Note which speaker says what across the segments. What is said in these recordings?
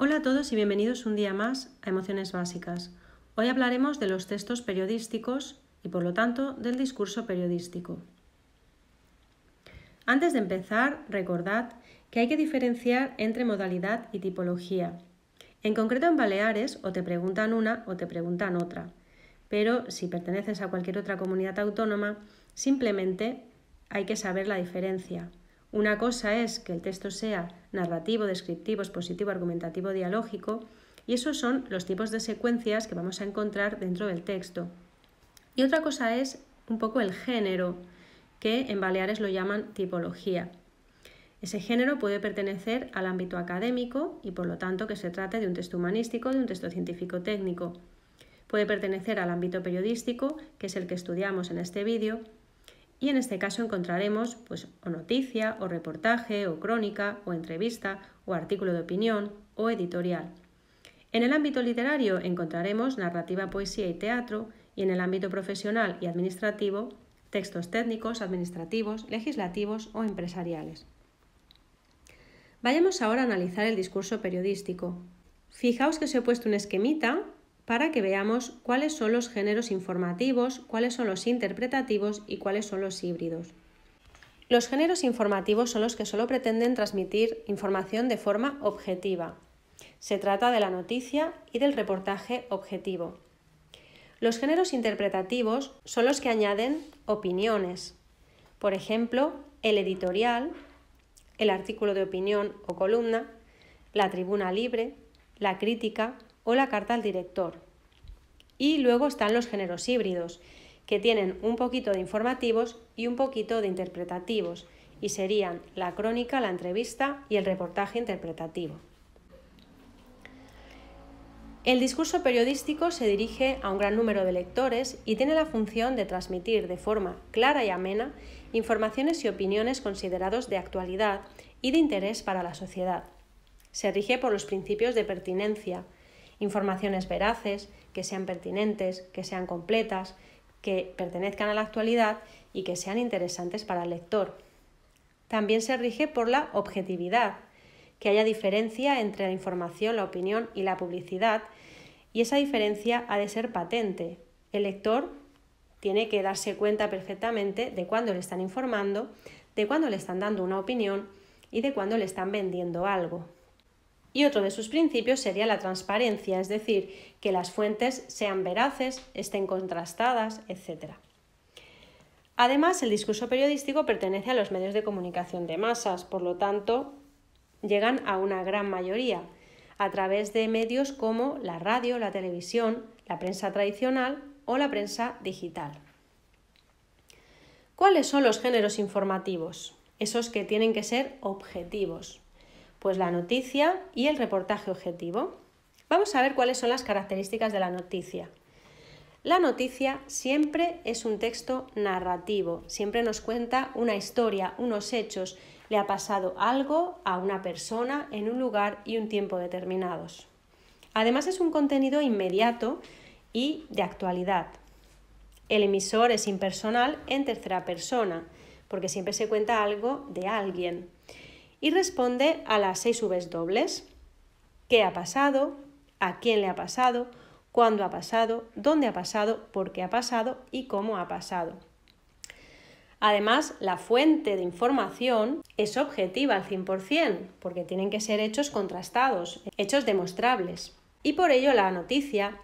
Speaker 1: Hola a todos y bienvenidos un día más a Emociones Básicas. Hoy hablaremos de los textos periodísticos y por lo tanto del discurso periodístico. Antes de empezar, recordad que hay que diferenciar entre modalidad y tipología. En concreto en Baleares o te preguntan una o te preguntan otra, pero si perteneces a cualquier otra comunidad autónoma, simplemente hay que saber la diferencia. Una cosa es que el texto sea narrativo, descriptivo, expositivo, argumentativo, dialógico, y esos son los tipos de secuencias que vamos a encontrar dentro del texto. Y otra cosa es un poco el género, que en Baleares lo llaman tipología. Ese género puede pertenecer al ámbito académico y por lo tanto que se trate de un texto humanístico, de un texto científico técnico. Puede pertenecer al ámbito periodístico, que es el que estudiamos en este vídeo, y en este caso encontraremos pues, o noticia, o reportaje, o crónica, o entrevista, o artículo de opinión, o editorial. En el ámbito literario encontraremos narrativa, poesía y teatro, y en el ámbito profesional y administrativo, textos técnicos, administrativos, legislativos o empresariales. Vayamos ahora a analizar el discurso periodístico. Fijaos que os he puesto un esquemita para que veamos cuáles son los géneros informativos, cuáles son los interpretativos y cuáles son los híbridos. Los géneros informativos son los que solo pretenden transmitir información de forma objetiva. Se trata de la noticia y del reportaje objetivo. Los géneros interpretativos son los que añaden opiniones. Por ejemplo, el editorial, el artículo de opinión o columna, la tribuna libre, la crítica, o la carta al director. Y luego están los géneros híbridos, que tienen un poquito de informativos y un poquito de interpretativos, y serían la crónica, la entrevista y el reportaje interpretativo. El discurso periodístico se dirige a un gran número de lectores y tiene la función de transmitir de forma clara y amena informaciones y opiniones considerados de actualidad y de interés para la sociedad. Se rige por los principios de pertinencia, informaciones veraces, que sean pertinentes, que sean completas, que pertenezcan a la actualidad y que sean interesantes para el lector. También se rige por la objetividad, que haya diferencia entre la información, la opinión y la publicidad, y esa diferencia ha de ser patente. El lector tiene que darse cuenta perfectamente de cuándo le están informando, de cuándo le están dando una opinión y de cuándo le están vendiendo algo y otro de sus principios sería la transparencia, es decir, que las fuentes sean veraces, estén contrastadas, etc. Además, el discurso periodístico pertenece a los medios de comunicación de masas, por lo tanto, llegan a una gran mayoría a través de medios como la radio, la televisión, la prensa tradicional o la prensa digital. ¿Cuáles son los géneros informativos? Esos que tienen que ser objetivos. Pues la noticia y el reportaje objetivo. Vamos a ver cuáles son las características de la noticia. La noticia siempre es un texto narrativo, siempre nos cuenta una historia, unos hechos, le ha pasado algo a una persona en un lugar y un tiempo determinados. Además es un contenido inmediato y de actualidad. El emisor es impersonal en tercera persona, porque siempre se cuenta algo de alguien y responde a las seis Vs dobles. ¿Qué ha pasado? ¿A quién le ha pasado? ¿Cuándo ha pasado? ¿Dónde ha pasado? ¿Por qué ha pasado? ¿Y cómo ha pasado? Además, la fuente de información es objetiva al 100%, porque tienen que ser hechos contrastados, hechos demostrables. Y por ello la noticia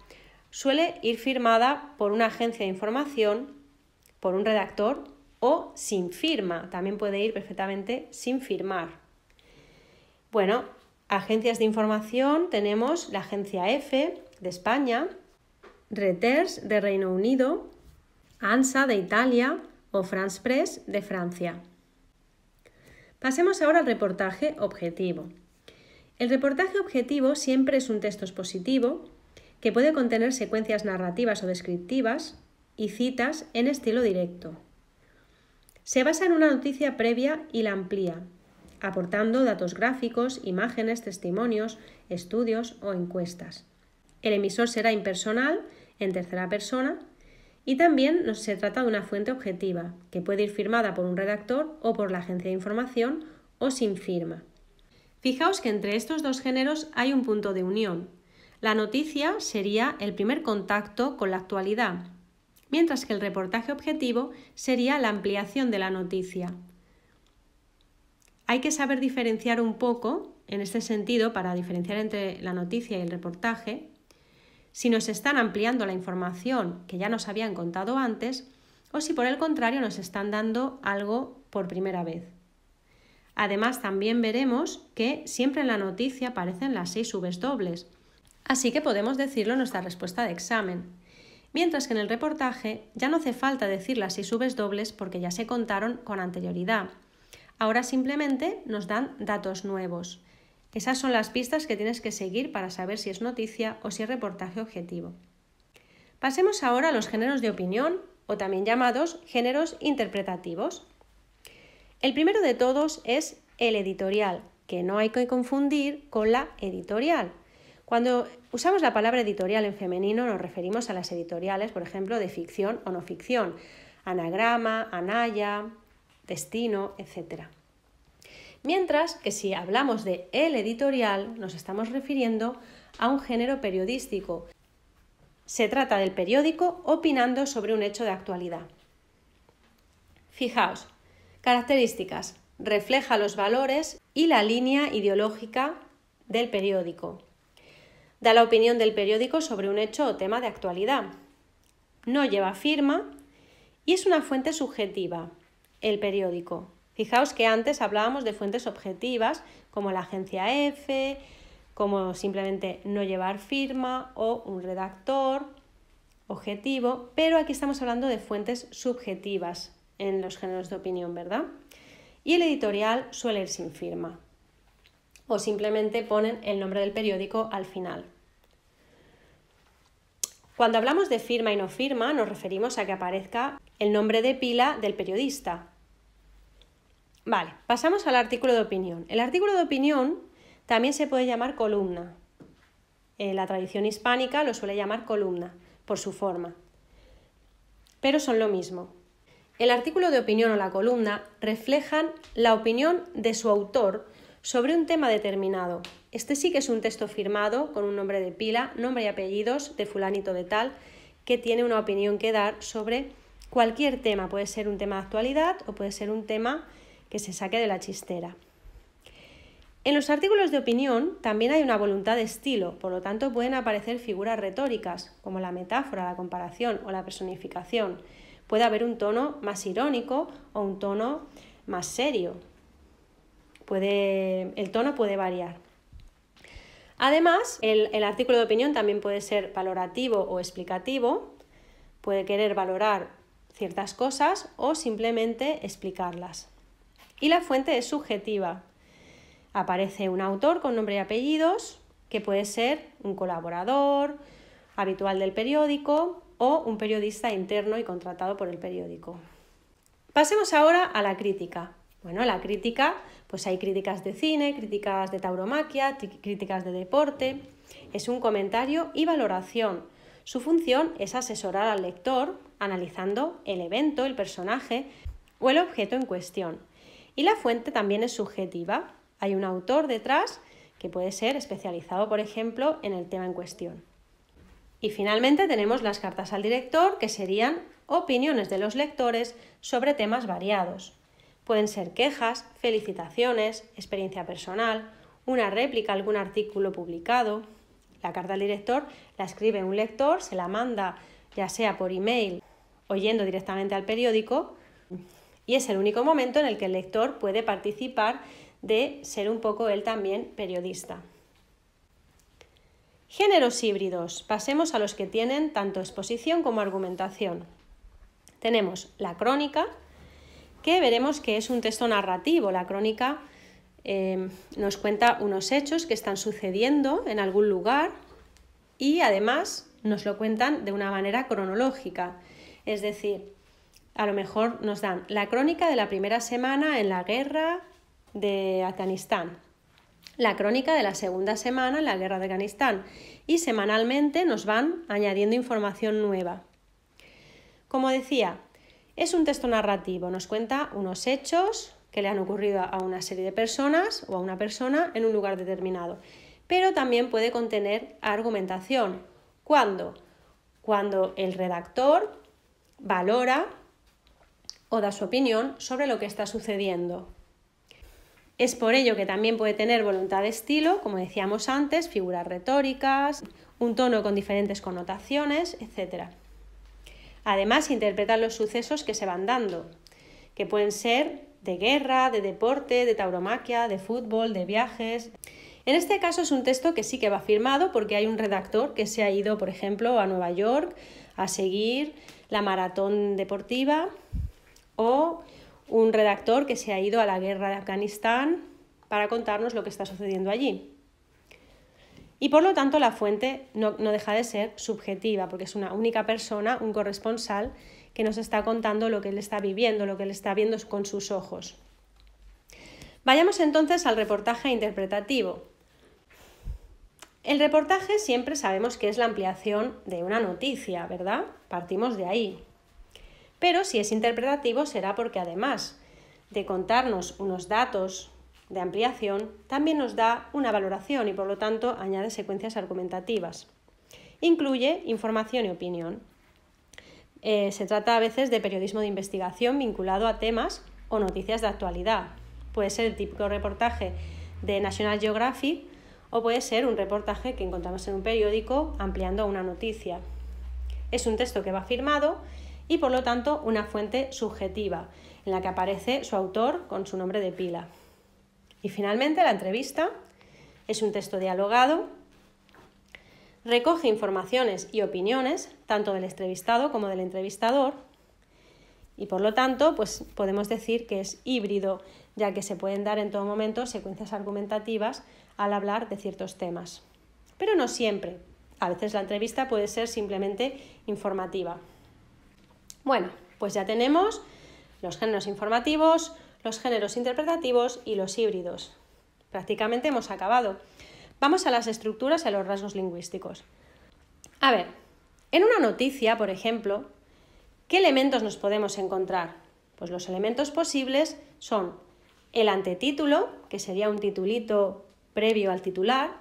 Speaker 1: suele ir firmada por una agencia de información, por un redactor o sin firma. También puede ir perfectamente sin firmar. Bueno, agencias de información tenemos la agencia F de España, Reuters de Reino Unido, ANSA de Italia o France Press de Francia. Pasemos ahora al reportaje objetivo. El reportaje objetivo siempre es un texto expositivo que puede contener secuencias narrativas o descriptivas y citas en estilo directo. Se basa en una noticia previa y la amplía, aportando datos gráficos, imágenes, testimonios, estudios o encuestas. El emisor será impersonal, en tercera persona, y también se trata de una fuente objetiva, que puede ir firmada por un redactor o por la agencia de información o sin firma. Fijaos que entre estos dos géneros hay un punto de unión. La noticia sería el primer contacto con la actualidad, mientras que el reportaje objetivo sería la ampliación de la noticia, hay que saber diferenciar un poco, en este sentido, para diferenciar entre la noticia y el reportaje, si nos están ampliando la información que ya nos habían contado antes o si por el contrario nos están dando algo por primera vez. Además, también veremos que siempre en la noticia aparecen las seis subes dobles, así que podemos decirlo en nuestra respuesta de examen. Mientras que en el reportaje ya no hace falta decir las seis subes dobles porque ya se contaron con anterioridad Ahora simplemente nos dan datos nuevos. Esas son las pistas que tienes que seguir para saber si es noticia o si es reportaje objetivo. Pasemos ahora a los géneros de opinión, o también llamados géneros interpretativos. El primero de todos es el editorial, que no hay que confundir con la editorial. Cuando usamos la palabra editorial en femenino nos referimos a las editoriales, por ejemplo, de ficción o no ficción, anagrama, anaya, destino, etc. Mientras que si hablamos de el editorial, nos estamos refiriendo a un género periodístico. Se trata del periódico opinando sobre un hecho de actualidad. Fijaos, características. Refleja los valores y la línea ideológica del periódico. Da la opinión del periódico sobre un hecho o tema de actualidad. No lleva firma y es una fuente subjetiva, el periódico. Fijaos que antes hablábamos de fuentes objetivas como la agencia F, como simplemente no llevar firma o un redactor objetivo, pero aquí estamos hablando de fuentes subjetivas en los géneros de opinión, ¿verdad? Y el editorial suele ir sin firma o simplemente ponen el nombre del periódico al final. Cuando hablamos de firma y no firma, nos referimos a que aparezca el nombre de pila del periodista, Vale, pasamos al artículo de opinión. El artículo de opinión también se puede llamar columna. en eh, la tradición hispánica lo suele llamar columna por su forma. Pero son lo mismo. El artículo de opinión o la columna reflejan la opinión de su autor sobre un tema determinado. Este sí que es un texto firmado con un nombre de pila, nombre y apellidos de fulanito de tal, que tiene una opinión que dar sobre cualquier tema. Puede ser un tema de actualidad o puede ser un tema que se saque de la chistera. En los artículos de opinión también hay una voluntad de estilo, por lo tanto pueden aparecer figuras retóricas, como la metáfora, la comparación o la personificación. Puede haber un tono más irónico o un tono más serio. Puede, el tono puede variar. Además, el, el artículo de opinión también puede ser valorativo o explicativo, puede querer valorar ciertas cosas o simplemente explicarlas y la fuente es subjetiva. Aparece un autor con nombre y apellidos, que puede ser un colaborador habitual del periódico o un periodista interno y contratado por el periódico. Pasemos ahora a la crítica. Bueno, la crítica, pues hay críticas de cine, críticas de tauromaquia, críticas de deporte. Es un comentario y valoración. Su función es asesorar al lector analizando el evento, el personaje o el objeto en cuestión. Y la fuente también es subjetiva. Hay un autor detrás que puede ser especializado, por ejemplo, en el tema en cuestión. Y finalmente tenemos las cartas al director, que serían opiniones de los lectores sobre temas variados. Pueden ser quejas, felicitaciones, experiencia personal, una réplica a algún artículo publicado. La carta al director la escribe un lector, se la manda ya sea por email o yendo directamente al periódico y es el único momento en el que el lector puede participar de ser un poco él también periodista. Géneros híbridos. Pasemos a los que tienen tanto exposición como argumentación. Tenemos la crónica, que veremos que es un texto narrativo. La crónica eh, nos cuenta unos hechos que están sucediendo en algún lugar y además nos lo cuentan de una manera cronológica. Es decir, a lo mejor nos dan la crónica de la primera semana en la guerra de Afganistán, la crónica de la segunda semana en la guerra de Afganistán y semanalmente nos van añadiendo información nueva. Como decía, es un texto narrativo, nos cuenta unos hechos que le han ocurrido a una serie de personas o a una persona en un lugar determinado, pero también puede contener argumentación. ¿Cuándo? Cuando el redactor valora o da su opinión sobre lo que está sucediendo. Es por ello que también puede tener voluntad de estilo, como decíamos antes, figuras retóricas, un tono con diferentes connotaciones, etc. Además, interpretar los sucesos que se van dando, que pueden ser de guerra, de deporte, de tauromaquia, de fútbol, de viajes. En este caso es un texto que sí que va firmado porque hay un redactor que se ha ido, por ejemplo, a Nueva York a seguir la maratón deportiva o un redactor que se ha ido a la guerra de Afganistán para contarnos lo que está sucediendo allí. Y por lo tanto la fuente no, deja de ser subjetiva, porque es una única persona, un corresponsal, que nos está contando lo que él está viviendo, lo que él está viendo con sus ojos. Vayamos entonces al reportaje interpretativo. El reportaje siempre sabemos que es la ampliación de una noticia, ¿verdad? Partimos de ahí. Pero si es interpretativo será porque además de contarnos unos datos de ampliación, también nos da una valoración y por lo tanto añade secuencias argumentativas. Incluye información y opinión. Eh, se trata a veces de periodismo de investigación vinculado a temas o noticias de actualidad. Puede ser el típico reportaje de National Geographic o puede ser un reportaje que encontramos en un periódico ampliando una noticia. Es un texto que va firmado y por lo tanto una fuente subjetiva en la que aparece su autor con su nombre de pila. Y finalmente la entrevista es un texto dialogado. Recoge informaciones y opiniones tanto del entrevistado como del entrevistador y por lo tanto pues podemos decir que es híbrido ya que se pueden dar en todo momento secuencias argumentativas al hablar de ciertos temas. Pero no siempre. A veces la entrevista puede ser simplemente informativa. Bueno, pues ya tenemos los géneros informativos, los géneros interpretativos y los híbridos. Prácticamente hemos acabado. Vamos a las estructuras y a los rasgos lingüísticos. A ver, en una noticia, por ejemplo, ¿qué elementos nos podemos encontrar? Pues los elementos posibles son el antetítulo, que sería un titulito previo al titular,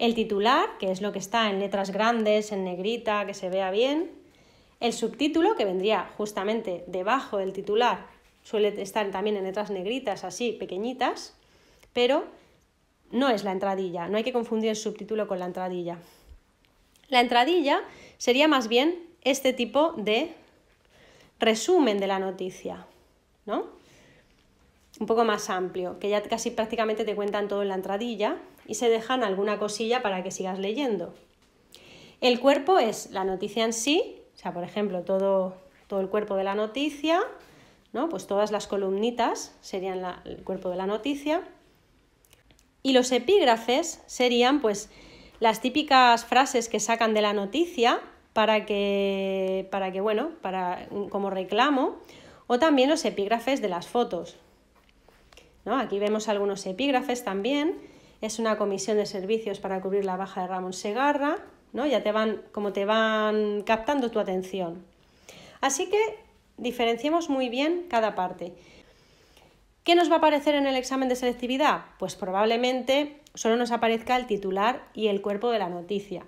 Speaker 1: el titular, que es lo que está en letras grandes, en negrita, que se vea bien, el subtítulo, que vendría justamente debajo del titular, suele estar también en letras negritas, así, pequeñitas, pero no es la entradilla, no hay que confundir el subtítulo con la entradilla. La entradilla sería más bien este tipo de resumen de la noticia, ¿no? Un poco más amplio, que ya casi prácticamente te cuentan todo en la entradilla y se dejan alguna cosilla para que sigas leyendo. El cuerpo es la noticia en sí o sea, por ejemplo, todo, el cuerpo de la noticia, Pues todas las columnitas serían el cuerpo de la noticia. Y los epígrafes serían, pues, las típicas frases que sacan de la noticia para como reclamo, o también los epígrafes de las fotos. Aquí vemos algunos epígrafes también. Es una comisión de servicios para cubrir la baja de Ramón Segarra, ¿no? Ya te van, como te van captando tu atención. Así que diferenciemos muy bien cada parte. ¿Qué nos va a aparecer en el examen de selectividad? Pues probablemente solo nos aparezca el titular y el cuerpo de la noticia.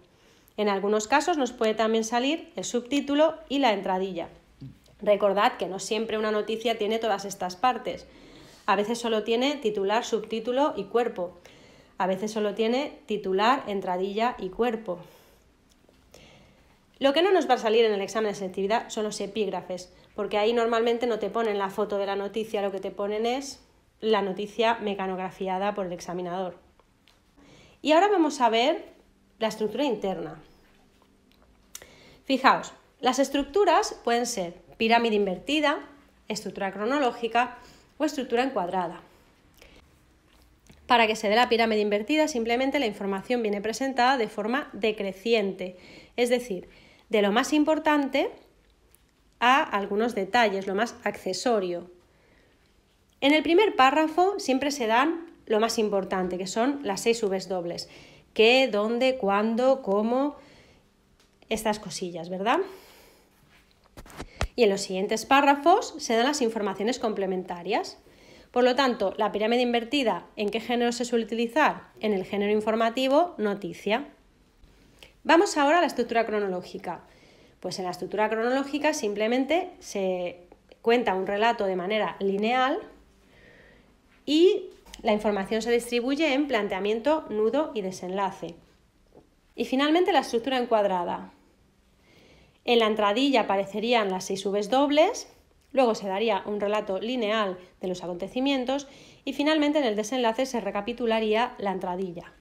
Speaker 1: En algunos casos nos puede también salir el subtítulo y la entradilla. Recordad que no siempre una noticia tiene todas estas partes. A veces solo tiene titular, subtítulo y cuerpo. A veces solo tiene titular, entradilla y cuerpo. Lo que no nos va a salir en el examen de selectividad son los epígrafes, porque ahí normalmente no te ponen la foto de la noticia, lo que te ponen es la noticia mecanografiada por el examinador. Y ahora vamos a ver la estructura interna. Fijaos, las estructuras pueden ser pirámide invertida, estructura cronológica o estructura encuadrada. Para que se dé la pirámide invertida, simplemente la información viene presentada de forma decreciente, es decir, de lo más importante a algunos detalles, lo más accesorio. En el primer párrafo siempre se dan lo más importante, que son las seis Vs dobles. ¿Qué, dónde, cuándo, cómo? Estas cosillas, ¿verdad? Y en los siguientes párrafos se dan las informaciones complementarias. Por lo tanto, la pirámide invertida, ¿en qué género se suele utilizar? En el género informativo, noticia. Vamos ahora a la estructura cronológica. Pues en la estructura cronológica simplemente se cuenta un relato de manera lineal y la información se distribuye en planteamiento, nudo y desenlace. Y finalmente la estructura encuadrada. En la entradilla aparecerían las seis V dobles, luego se daría un relato lineal de los acontecimientos y finalmente en el desenlace se recapitularía la entradilla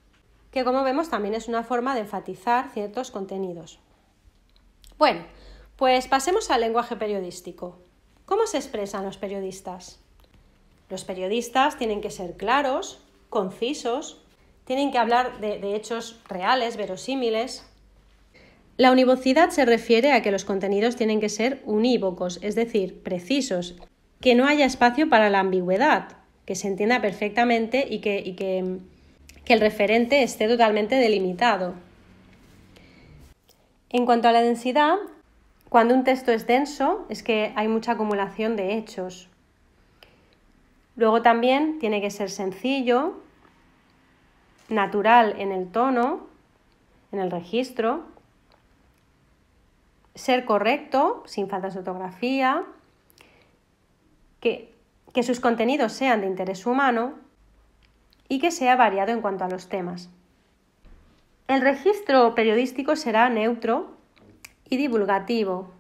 Speaker 1: que como vemos también es una forma de enfatizar ciertos contenidos. Bueno, pues pasemos al lenguaje periodístico. ¿Cómo se expresan los periodistas? Los periodistas tienen que ser claros, concisos, tienen que hablar de, hechos reales, verosímiles. La univocidad se refiere a que los contenidos tienen que ser unívocos, es decir, precisos, que no haya espacio para la ambigüedad, que se entienda perfectamente y que que el referente esté totalmente delimitado. En cuanto a la densidad, cuando un texto es denso es que hay mucha acumulación de hechos. Luego también tiene que ser sencillo, natural en el tono, en el registro, ser correcto, sin faltas de ortografía, que, que sus contenidos sean de interés humano y que sea variado en cuanto a los temas. El registro periodístico será neutro y divulgativo.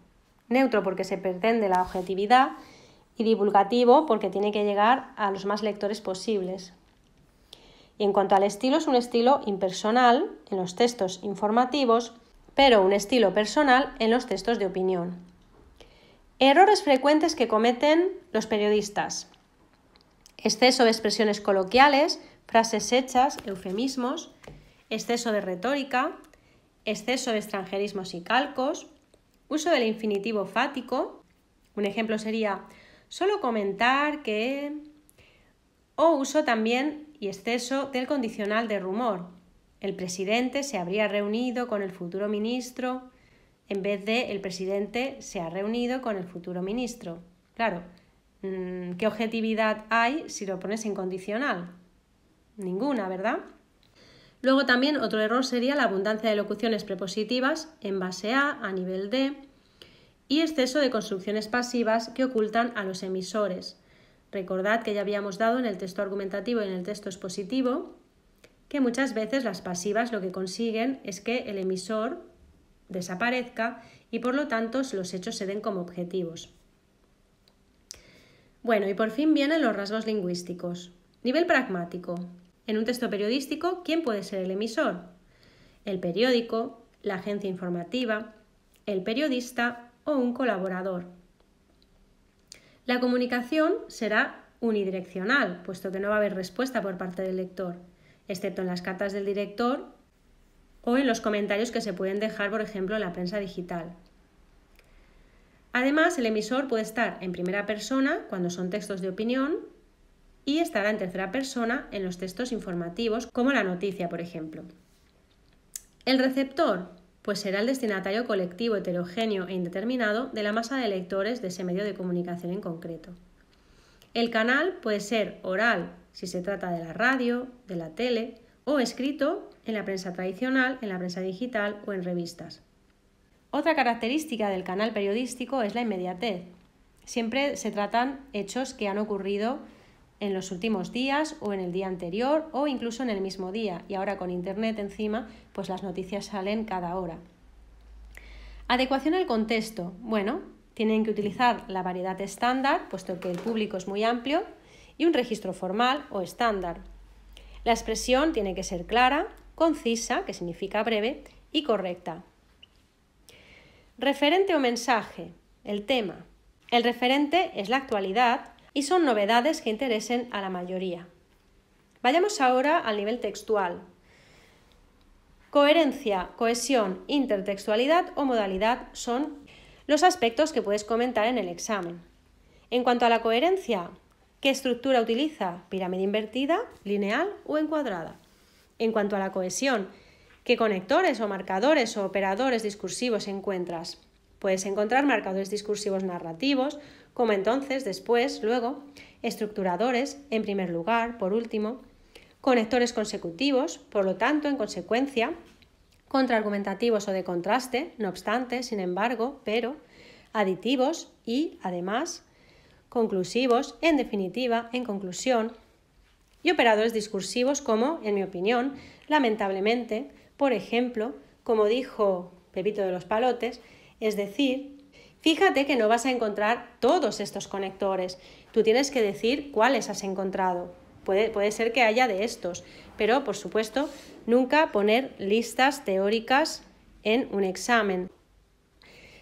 Speaker 1: Neutro porque se pretende la objetividad y divulgativo porque tiene que llegar a los más lectores posibles. Y en cuanto al estilo, es un estilo impersonal en los textos informativos, pero un estilo personal en los textos de opinión. Errores frecuentes que cometen los periodistas. Exceso de expresiones coloquiales frases hechas, eufemismos, exceso de retórica, exceso de extranjerismos y calcos, uso del infinitivo fático. Un ejemplo sería solo comentar que... O uso también y exceso del condicional de rumor. El presidente se habría reunido con el futuro ministro en vez de el presidente se ha reunido con el futuro ministro. Claro, mm, ¿qué objetividad hay si lo pones en condicional? Ninguna, ¿verdad? Luego también otro error sería la abundancia de locuciones prepositivas en base a, a nivel D, y exceso de construcciones pasivas que ocultan a los emisores. Recordad que ya habíamos dado en el texto argumentativo y en el texto expositivo que muchas veces las pasivas lo que consiguen es que el emisor desaparezca y por lo tanto los hechos se den como objetivos. Bueno, y por fin vienen los rasgos lingüísticos. Nivel pragmático. En un texto periodístico, ¿quién puede ser el emisor? El periódico, la agencia informativa, el periodista o un colaborador. La comunicación será unidireccional, puesto que no va a haber respuesta por parte del lector, excepto en las cartas del director o en los comentarios que se pueden dejar, por ejemplo, en la prensa digital. Además, el emisor puede estar en primera persona cuando son textos de opinión y estará en tercera persona en los textos informativos, como la noticia, por ejemplo. El receptor pues será el destinatario colectivo heterogéneo e indeterminado de la masa de lectores de ese medio de comunicación en concreto. El canal puede ser oral, si se trata de la radio, de la tele, o escrito en la prensa tradicional, en la prensa digital o en revistas. Otra característica del canal periodístico es la inmediatez. Siempre se tratan hechos que han ocurrido en los últimos días o en el día anterior o incluso en el mismo día. Y ahora con Internet encima, pues las noticias salen cada hora. Adecuación al contexto. Bueno, tienen que utilizar la variedad estándar, puesto que el público es muy amplio, y un registro formal o estándar. La expresión tiene que ser clara, concisa, que significa breve, y correcta. Referente o mensaje. El tema. El referente es la actualidad, y son novedades que interesen a la mayoría. Vayamos ahora al nivel textual. Coherencia, cohesión, intertextualidad o modalidad son los aspectos que puedes comentar en el examen. En cuanto a la coherencia, ¿qué estructura utiliza? ¿Pirámide invertida, lineal o encuadrada? En cuanto a la cohesión, ¿qué conectores o marcadores o operadores discursivos encuentras? Puedes encontrar marcadores discursivos narrativos, como entonces, después, luego, estructuradores, en primer lugar, por último, conectores consecutivos, por lo tanto, en consecuencia, contraargumentativos o de contraste, no obstante, sin embargo, pero, aditivos y, además, conclusivos, en definitiva, en conclusión, y operadores discursivos como, en mi opinión, lamentablemente, por ejemplo, como dijo Pepito de los Palotes, es decir, Fíjate que no vas a encontrar todos estos conectores. Tú tienes que decir cuáles has encontrado. Puede, ser que haya de estos, pero por supuesto nunca poner listas teóricas en un examen.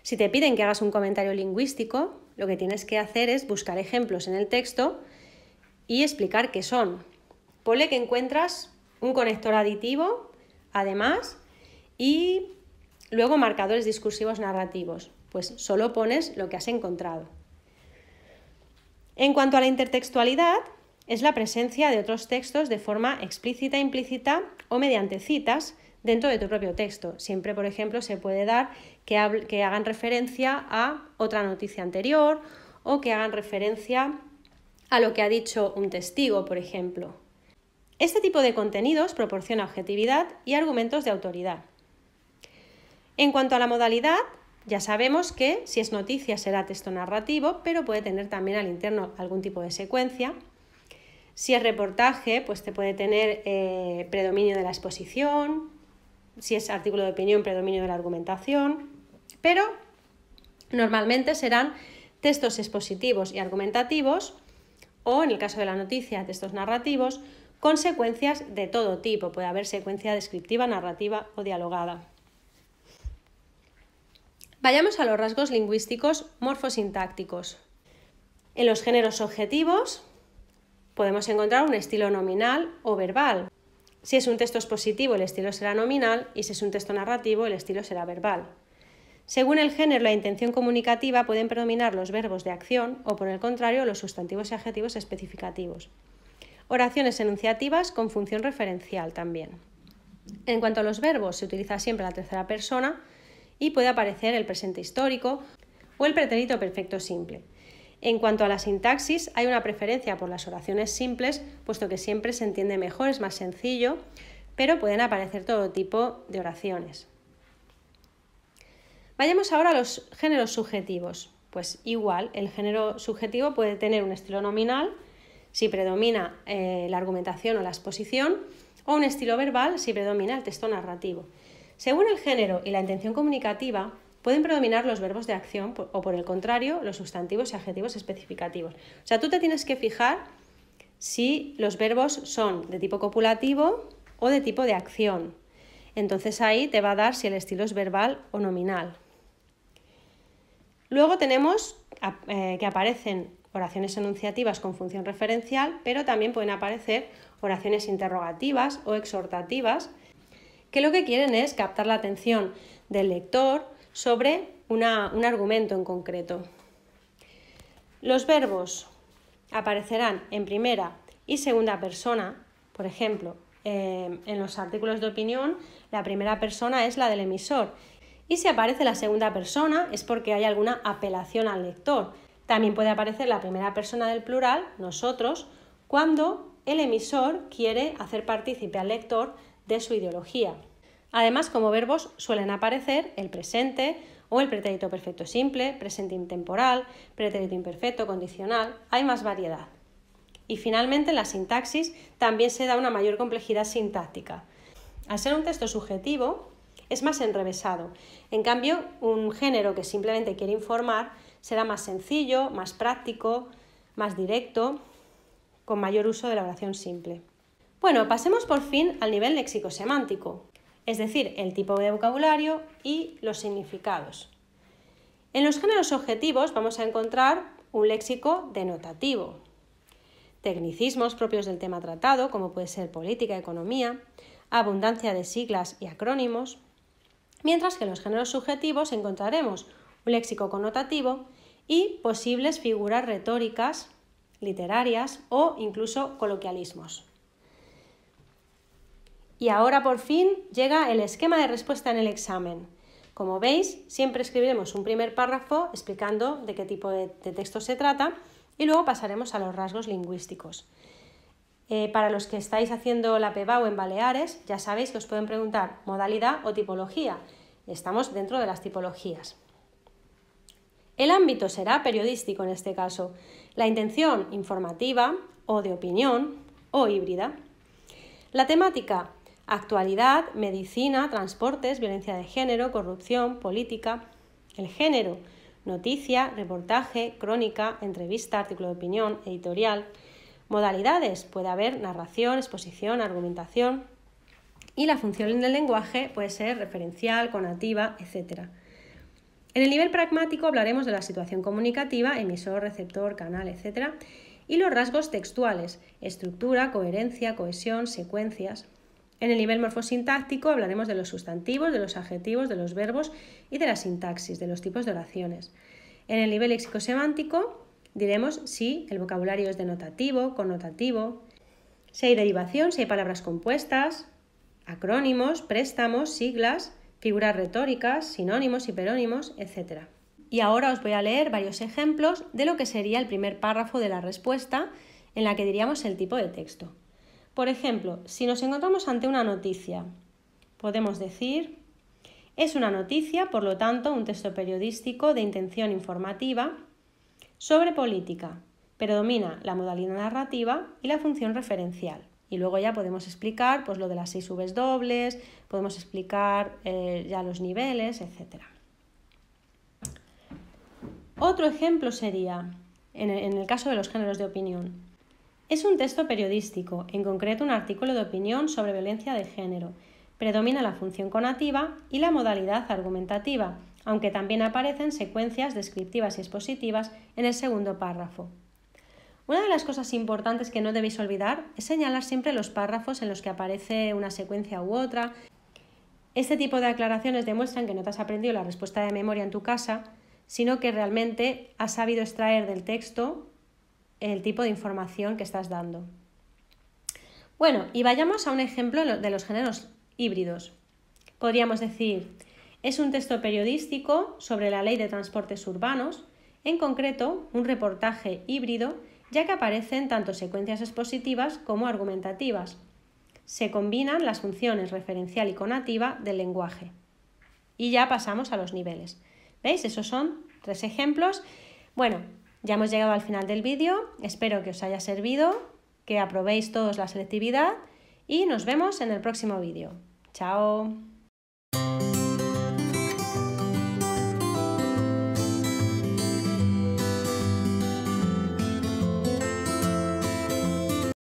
Speaker 1: Si te piden que hagas un comentario lingüístico, lo que tienes que hacer es buscar ejemplos en el texto y explicar qué son. Ponle que encuentras un conector aditivo, además, y luego marcadores discursivos narrativos. Pues solo pones lo que has encontrado. En cuanto a la intertextualidad, es la presencia de otros textos de forma explícita, implícita o mediante citas dentro de tu propio texto. Siempre, por ejemplo, se puede dar que, que hagan referencia a otra noticia anterior o que hagan referencia a lo que ha dicho un testigo, por ejemplo. Este tipo de contenidos proporciona objetividad y argumentos de autoridad. En cuanto a la modalidad, ya sabemos que si es noticia será texto narrativo, pero puede tener también al interno algún tipo de secuencia. Si es reportaje, pues te puede tener eh, predominio de la exposición. Si es artículo de opinión, predominio de la argumentación. Pero normalmente serán textos expositivos y argumentativos, o en el caso de la noticia, textos narrativos, con secuencias de todo tipo. Puede haber secuencia descriptiva, narrativa o dialogada. Vayamos a los rasgos lingüísticos morfosintácticos. En los géneros objetivos podemos encontrar un estilo nominal o verbal. Si es un texto expositivo, el estilo será nominal y si es un texto narrativo, el estilo será verbal. Según el género, la intención comunicativa pueden predominar los verbos de acción o, por el contrario, los sustantivos y adjetivos especificativos. Oraciones enunciativas con función referencial también. En cuanto a los verbos, se utiliza siempre la tercera persona y puede aparecer el presente histórico o el pretérito perfecto simple. En cuanto a la sintaxis, hay una preferencia por las oraciones simples, puesto que siempre se entiende mejor, es más sencillo, pero pueden aparecer todo tipo de oraciones. Vayamos ahora a los géneros subjetivos. Pues igual, el género subjetivo puede tener un estilo nominal, si predomina eh, la argumentación o la exposición, o un estilo verbal si predomina el texto narrativo. Según el género y la intención comunicativa, pueden predominar los verbos de acción o, por el contrario, los sustantivos y adjetivos especificativos. O sea, tú te tienes que fijar si los verbos son de tipo copulativo o de tipo de acción. Entonces ahí te va a dar si el estilo es verbal o nominal. Luego tenemos eh, que aparecen oraciones enunciativas con función referencial, pero también pueden aparecer oraciones interrogativas o exhortativas que lo que quieren es captar la atención del lector sobre un argumento en concreto. Los verbos aparecerán en primera y segunda persona, por ejemplo, em, en los artículos de opinión, la primera persona es la del emisor y si aparece la segunda persona es porque hay alguna apelación al lector. También puede aparecer la primera persona del plural, nosotros, cuando el emisor quiere hacer partícipe al lector de su ideología. Además, como verbos suelen aparecer el presente o el pretérito perfecto simple, presente intemporal, pretérito imperfecto, condicional, hay más variedad. Y finalmente, en la sintaxis también se da una mayor complejidad sintáctica. Al ser un texto subjetivo, es más enrevesado. En cambio, un género que simplemente quiere informar será más sencillo, más práctico, más directo, con mayor uso de la oración simple. Bueno, pasemos por fin al nivel léxico-semántico, es decir, el tipo de vocabulario y los significados. En los géneros objetivos vamos a encontrar un léxico denotativo, tecnicismos propios del tema tratado, como puede ser política, economía, abundancia de siglas y acrónimos, mientras que en los géneros subjetivos encontraremos un léxico connotativo y posibles figuras retóricas, literarias o incluso coloquialismos. Y ahora por fin llega el esquema de respuesta en el examen. Como veis, siempre escribiremos un primer párrafo explicando de qué tipo de, texto se trata y luego pasaremos a los rasgos lingüísticos. Eh, para los que estáis haciendo la PEBAO en Baleares, ya sabéis que os pueden preguntar modalidad o tipología. Estamos dentro de las tipologías. El ámbito será periodístico en este caso, la intención informativa o de opinión o híbrida. La temática Actualidad, medicina, transportes, violencia de género, corrupción, política. El género, noticia, reportaje, crónica, entrevista, artículo de opinión, editorial. Modalidades, puede haber narración, exposición, argumentación. Y la función del lenguaje puede ser referencial, conativa, etc. En el nivel pragmático hablaremos de la situación comunicativa, emisor, receptor, canal, etc. Y los rasgos textuales, estructura, coherencia, cohesión, secuencias. En el nivel morfosintáctico hablaremos de los sustantivos, de los adjetivos, de los verbos y de la sintaxis, de los tipos de oraciones. En el nivel léxico-semántico diremos si el vocabulario es denotativo, connotativo, si hay derivación, si hay palabras compuestas, acrónimos, préstamos, siglas, figuras retóricas, sinónimos, hiperónimos, etc. Y ahora os voy a leer varios ejemplos de lo que sería el primer párrafo de la respuesta en la que diríamos el tipo de texto. Por ejemplo, si nos encontramos ante una noticia, podemos decir, es una noticia, por lo tanto, un texto periodístico de intención informativa sobre política. Predomina la modalidad narrativa y la función referencial. Y luego ya podemos explicar pues, lo de las seis Vs dobles, podemos explicar eh, ya los niveles, etc. Otro ejemplo sería, en el caso de los géneros de opinión, es un texto periodístico, en concreto un artículo de opinión sobre violencia de género. Predomina la función conativa y la modalidad argumentativa, aunque también aparecen secuencias descriptivas y expositivas en el segundo párrafo. Una de las cosas importantes que no debéis olvidar es señalar siempre los párrafos en los que aparece una secuencia u otra. Este tipo de aclaraciones demuestran que no te has aprendido la respuesta de memoria en tu casa, sino que realmente has sabido extraer del texto el tipo de información que estás dando. Bueno, y vayamos a un ejemplo de los géneros híbridos. Podríamos decir, es un texto periodístico sobre la ley de transportes urbanos, en concreto un reportaje híbrido, ya que aparecen tanto secuencias expositivas como argumentativas. Se combinan las funciones referencial y conativa del lenguaje. Y ya pasamos a los niveles. ¿Veis? Esos son tres ejemplos. Bueno, ya hemos llegado al final del vídeo, espero que os haya servido, que aprobéis todos la selectividad y nos vemos en el próximo vídeo. ¡Chao!